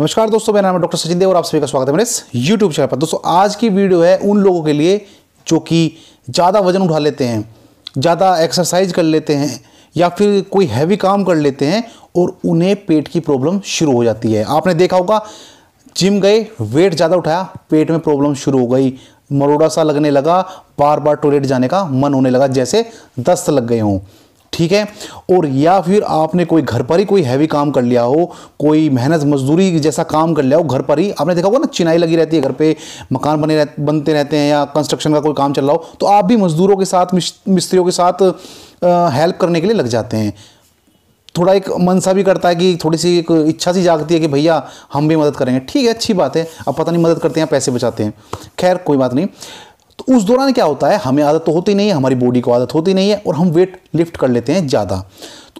नमस्कार दोस्तों मेरा नाम डॉक्टर सचिन देव और आप सभी का स्वागत है मेरे यूट्यूब चैनल पर दोस्तों आज की वीडियो है उन लोगों के लिए जो कि ज़्यादा वजन उठा लेते हैं ज़्यादा एक्सरसाइज कर लेते हैं या फिर कोई हैवी काम कर लेते हैं और उन्हें पेट की प्रॉब्लम शुरू हो जाती है आपने देखा होगा जिम गए वेट ज़्यादा उठाया पेट में प्रॉब्लम शुरू हो गई मरोड़ा सा लगने लगा बार बार टॉयलेट जाने का मन होने लगा जैसे दस्त लग गए हों ठीक है और या फिर आपने कोई घर पर ही कोई हैवी काम कर लिया हो कोई मेहनत मजदूरी जैसा काम कर लिया हो घर पर ही आपने देखा होगा ना चिनाई लगी रहती है घर पे मकान बने रह, बनते रहते हैं या कंस्ट्रक्शन का कोई काम चल रहा हो तो आप भी मजदूरों के साथ मिस्त्रियों के साथ हेल्प करने के लिए लग जाते हैं थोड़ा एक मन सा भी करता है कि थोड़ी सी एक इच्छा सी जागती है कि भैया हम भी मदद करेंगे ठीक है अच्छी बात है अब पता नहीं मदद करते हैं पैसे बचाते हैं खैर कोई बात नहीं तो उस दौरान क्या होता है हमें आदत तो होती नहीं है हमारी बॉडी को आदत होती नहीं है और हम वेट लिफ्ट कर लेते हैं ज़्यादा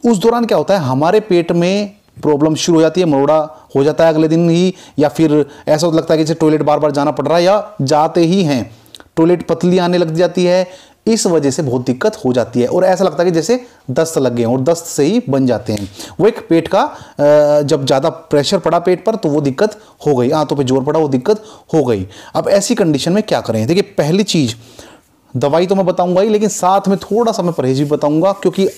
तो उस दौरान क्या होता है हमारे पेट में प्रॉब्लम शुरू हो जाती है मरोड़ा हो जाता है अगले दिन ही या फिर ऐसा तो लगता है कि जैसे टॉयलेट बार बार जाना पड़ रहा है या जाते ही हैं टॉयलेट पतली आने लग जाती है इस वजह से बहुत दिक्कत हो जाती है और ऐसा लगता है कि जैसे दस्त लग गए और दस्त से ही बन जाते हैं वो एक पेट का जब ज़्यादा प्रेशर पड़ा पेट पर तो वो दिक्कत हो गई आंतों पे जोर पड़ा वो दिक्कत हो गई अब ऐसी कंडीशन में क्या करें देखिए पहली चीज़ दवाई तो मैं बताऊंगा ही लेकिन साथ में थोड़ा सा मैं परहेज भी बताऊंगा क्योंकि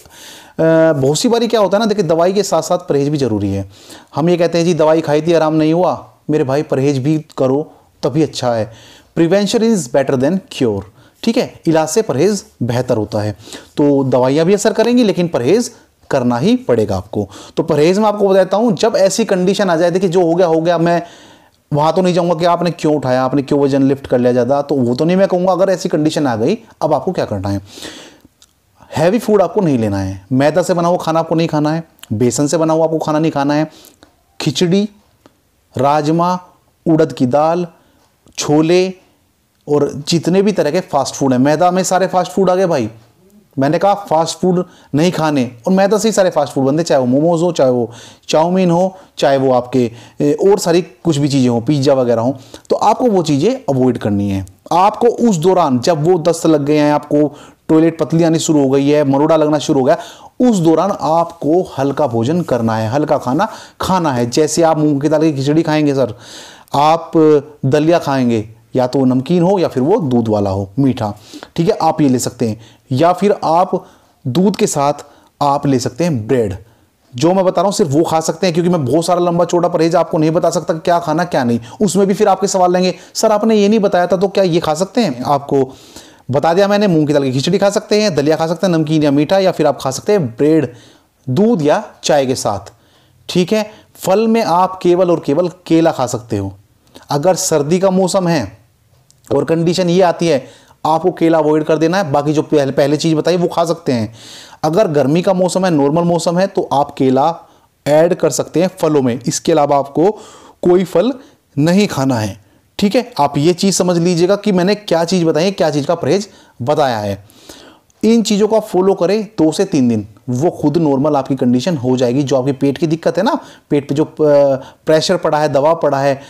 बहुत सी बारी क्या होता है ना देखिए दवाई के साथ साथ परहेज भी ज़रूरी है हम ये कहते हैं जी दवाई खाई थी आराम नहीं हुआ मेरे भाई परहेज भी करो तभी अच्छा है prevention is better than cure ठीक है इलाज से परहेज़ बेहतर होता है तो दवाइयां भी असर करेंगी लेकिन परहेज़ करना ही पड़ेगा आपको तो परहेज़ में आपको बताता हूं जब ऐसी कंडीशन आ जाए देखिए जो हो गया हो गया मैं वहां तो नहीं जाऊंगा कि आपने क्यों उठाया आपने क्यों वजन लिफ्ट कर लिया ज़्यादा तो वो तो नहीं मैं कहूंगा अगर ऐसी कंडीशन आ गई अब आपको क्या करना है हैवी फूड आपको नहीं लेना है मैदा से बना हुआ खाना आपको नहीं खाना है बेसन से बना हुआ आपको खाना नहीं खाना है खिचड़ी राजमा उड़द की दाल छोले और जितने भी तरह के फास्ट फूड हैं मैदा में सारे फास्ट फूड आ गए भाई मैंने कहा फास्ट फूड नहीं खाने और मैदा से ही सारे फास्ट फूड बनते चाहे वो मोमोज हो चाहे वो चाउमीन हो चाहे वो आपके और सारी कुछ भी चीज़ें हों पिज्ज़ा वगैरह हो तो आपको वो चीज़ें अवॉइड करनी है आपको उस दौरान जब वो दस्त लग गए हैं आपको टॉयलेट पतली आनी शुरू हो गई है मरोड़ा लगना शुरू हो गया उस दौरान आपको हल्का भोजन करना है हल्का खाना खाना है जैसे आप मूंग की दाल की खिचड़ी खाएंगे सर आप दलिया खाएंगे या तो नमकीन हो या फिर वो दूध वाला हो मीठा ठीक है आप ये ले सकते हैं या फिर आप दूध के साथ आप ले सकते हैं ब्रेड जो मैं बता रहा हूँ सिर्फ वो खा सकते हैं क्योंकि मैं बहुत सारा लंबा चौड़ा परहेज आपको नहीं बता सकता क्या खाना क्या नहीं उसमें भी फिर आपके सवाल लेंगे सर आपने ये नहीं बताया था तो क्या ये खा सकते हैं आपको बता दिया मैंने मूंग की दाल की खिचड़ी खा सकते हैं दलिया खा सकते हैं नमकीन या मीठा या फिर आप खा सकते हैं ब्रेड दूध या चाय के साथ ठीक है फल में आप केवल और केवल केला खा सकते हो अगर सर्दी का मौसम है और कंडीशन ये आती है आपको केला अवॉइड कर देना है बाकी जो पहले पहले चीज़ बताई वो खा सकते हैं अगर गर्मी का मौसम है नॉर्मल मौसम है तो आप केला ऐड कर सकते हैं फलों में इसके अलावा आपको कोई फल नहीं खाना है ठीक है आप ये चीज़ समझ लीजिएगा कि मैंने क्या चीज़ बताई क्या चीज़ का परहेज बताया है इन चीज़ों का फॉलो करें दो से तीन दिन वो खुद नॉर्मल आपकी कंडीशन हो जाएगी जो आपके पेट की दिक्कत है ना पेट पे जो प्रेशर पड़ा है दवा पड़ा है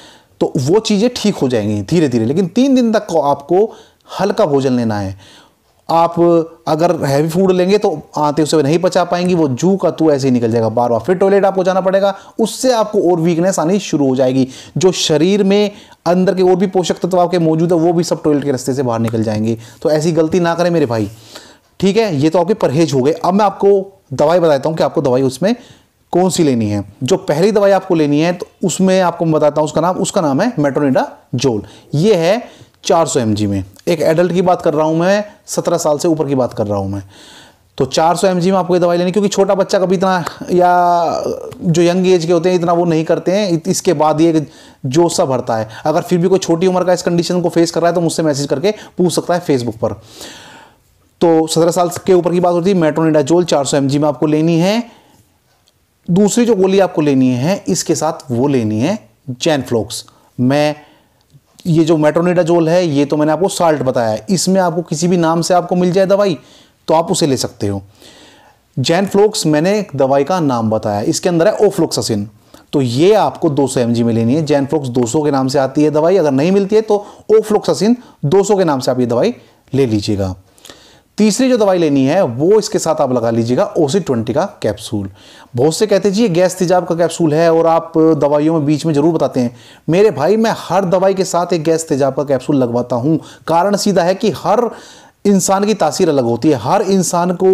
तो वो चीज़ें ठीक हो जाएंगी धीरे धीरे लेकिन तीन दिन तक को आपको हल्का भोजन लेना है आप अगर हैवी फूड लेंगे तो आते उसे नहीं पचा पाएंगी वो जू का तू ऐसे ही निकल जाएगा बार बार फिर टॉयलेट आपको जाना पड़ेगा उससे आपको और वीकनेस आनी शुरू हो जाएगी जो शरीर में अंदर के और भी पोषक तत्व आपके मौजूद है वो भी सब टॉयलेट के रास्ते से बाहर निकल जाएंगे तो ऐसी गलती ना करें मेरे भाई ठीक है ये तो आपके परहेज हो गए अब मैं आपको दवाई बताता हूँ कि आपको दवाई उसमें कौन सी लेनी है जो पहली दवाई आपको लेनी है तो उसमें आपको मैं बताता हूँ उसका नाम उसका नाम है मेट्रोनिडा जोल ये है 400 एम में एक एडल्ट की बात कर रहा हूं मैं 17 साल से ऊपर की बात कर रहा हूँ मैं तो 400 एम में आपको ये दवाई लेनी क्योंकि छोटा बच्चा कभी इतना या जो यंग एज के होते हैं इतना वो नहीं करते हैं इसके बाद ये जोश सा भरता है अगर फिर भी कोई छोटी उम्र का इस कंडीशन को फेस कर रहा है तो मुझसे मैसेज करके पूछ सकता है फेसबुक पर तो सत्रह साल के ऊपर की बात होती है मेट्रोनिडाजोल चार सौ में आपको लेनी है दूसरी जो गोली आपको लेनी है इसके साथ वो लेनी है जैनफ्लोक्स मैं ये जो मेट्रोनिडाजोल है ये तो मैंने आपको साल्ट बताया है इसमें आपको किसी भी नाम से आपको मिल जाए दवाई तो आप उसे ले सकते हो जैनफ्लोक्स मैंने दवाई का नाम बताया इसके अंदर है ओफ्लोक्सासिन तो ये आपको 200 सौ में लेनी है जैनफ्लोक्स 200 के नाम से आती है दवाई अगर नहीं मिलती है तो ओफ्लोक्सासिन 200 के नाम से आप ये दवाई ले लीजिएगा तीसरी जो दवाई लेनी है वो इसके साथ आप लगा लीजिएगा ओसी ट्वेंटी का कैप्सूल बहुत से कहते जी ये गैस तेजाब का कैप्सूल है और आप दवाइयों में बीच में ज़रूर बताते हैं मेरे भाई मैं हर दवाई के साथ एक गैस तेजाब का कैप्सूल लगवाता हूँ कारण सीधा है कि हर इंसान की तासीर अलग होती है हर इंसान को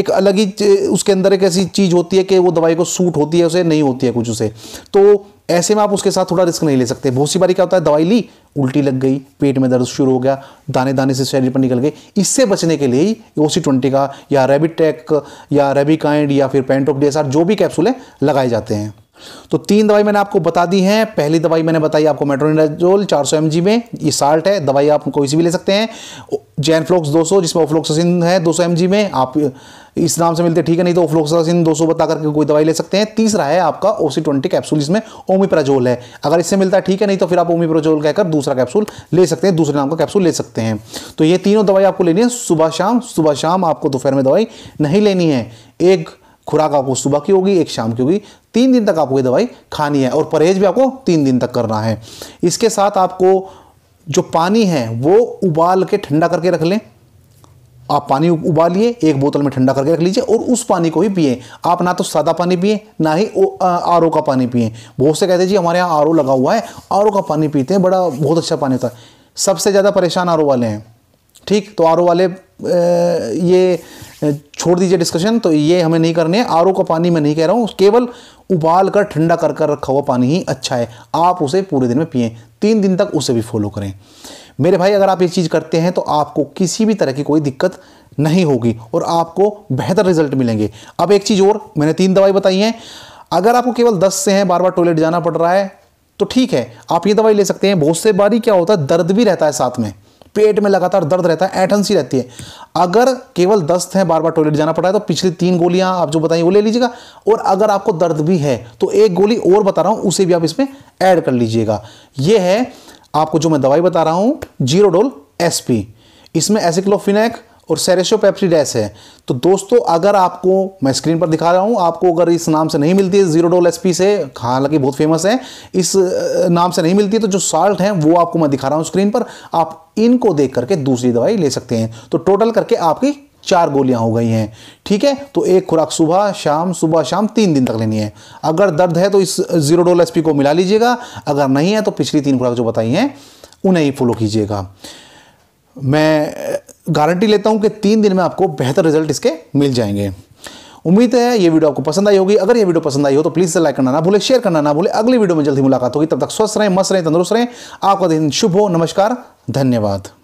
एक अलग ही उसके अंदर एक ऐसी चीज़ होती है कि वो दवाई को सूट होती है उसे नहीं होती है कुछ उसे तो ऐसे में आप उसके साथ थोड़ा रिस्क नहीं ले सकते बहुत सी बारी क्या होता है दवाई ली उल्टी लग गई पेट में दर्द शुरू हो गया दाने दाने से शरीर पर निकल गए इससे बचने के लिए ही ओ सी ट्वेंटी का या रेबिट टेक या रेबिकाइंड या फिर पेंटोप डी जो भी कैप्सूलें लगाए जाते हैं तो तीन दवाई मैंने आपको बता दी हैं पहली दवाई मैंने बताई आपको मेट्रोनिडाजोल चार सौ एम में ये साल्ट है दवाई आप कोई सी भी ले सकते हैं जैनफ्लोक्स 200 जिसमें ओफ्लोक्सासिन है 200 सौ में आप इस नाम से मिलते ठीक है नहीं तो ओफ्लोक्सासिन 200 बता करके कोई दवाई ले सकते हैं तीसरा है आपका ओसी ट्वेंटी कैप्सूल जिसमें ओमिप्राजोल है अगर इससे मिलता है ठीक है नहीं तो फिर आप ओमिप्राजोल कहकर दूसरा कैप्सूल ले सकते हैं दूसरे नाम का कैप्सूल ले सकते हैं तो ये तीनों दवाई आपको लेनी है सुबह शाम सुबह शाम आपको दोपहर में दवाई नहीं लेनी है एक खुराक आपको सुबह की होगी एक शाम की होगी तीन दिन तक आपको ये दवाई खानी है और परहेज भी आपको तीन दिन तक करना है इसके साथ आपको जो पानी है वो उबाल के ठंडा करके रख लें आप पानी उबालिए एक बोतल में ठंडा करके रख लीजिए और उस पानी को ही पिए आप ना तो सादा पानी पिए ना ही आर ओ का पानी पिए बहुत से कहते हैं जी हमारे यहाँ आर ओ लगा हुआ है आर ओ का पानी पीते हैं बड़ा बहुत अच्छा पानी होता है सबसे ज़्यादा परेशान आर ओ वाले हैं ठीक तो आर ओ वाले ये छोड़ दीजिए डिस्कशन तो ये हमें नहीं करने है आर का पानी मैं नहीं कह रहा हूँ केवल उबाल कर ठंडा कर कर रखा हुआ पानी ही अच्छा है आप उसे पूरे दिन में पिए तीन दिन तक उसे भी फॉलो करें मेरे भाई अगर आप ये चीज़ करते हैं तो आपको किसी भी तरह की कोई दिक्कत नहीं होगी और आपको बेहतर रिजल्ट मिलेंगे अब एक चीज़ और मैंने तीन दवाई बताई हैं अगर आपको केवल दस से हैं बार बार टॉयलेट जाना पड़ रहा है तो ठीक है आप ये दवाई ले सकते हैं बहुत से बारी क्या होता है दर्द भी रहता है साथ में पेट में लगातार दर्द रहता है एटनसी रहती है अगर केवल दस्त है बार बार टॉयलेट जाना पड़ा है तो पिछली तीन गोलियां आप जो बताइए वो ले लीजिएगा और अगर आपको दर्द भी है तो एक गोली और बता रहा हूं उसे भी आप इसमें ऐड कर लीजिएगा ये है आपको जो मैं दवाई बता रहा जीरो जीरोडोल एसपी इसमें एसिक्लोफिनेक और सेरेशोपेप्सिडेस है तो दोस्तों अगर आपको मैं स्क्रीन पर दिखा रहा हूँ आपको अगर इस नाम से नहीं मिलती है जीरो डोल एसपी से हालांकि बहुत फेमस है इस नाम से नहीं मिलती है तो जो साल्ट है वो आपको मैं दिखा रहा हूँ स्क्रीन पर आप इनको देख करके दूसरी दवाई ले सकते हैं तो टोटल करके आपकी चार गोलियां हो गई हैं ठीक है तो एक खुराक सुबह शाम सुबह शाम तीन दिन तक लेनी है अगर दर्द है तो इस जीरो डोल एसपी को मिला लीजिएगा अगर नहीं है तो पिछली तीन खुराक जो बताई हैं उन्हें ही फॉलो कीजिएगा मैं गारंटी लेता हूँ कि तीन दिन में आपको बेहतर रिजल्ट इसके मिल जाएंगे उम्मीद है ये वीडियो आपको पसंद आई होगी अगर ये वीडियो पसंद आई हो तो प्लीज़ से लाइक करना ना भूले शेयर करना ना भूले अगली वीडियो में जल्दी मुलाकात होगी तब तक स्वस्थ रहें मस्त रहें तंदुरुस्त रहें आपका दिन शुभ हो नमस्कार धन्यवाद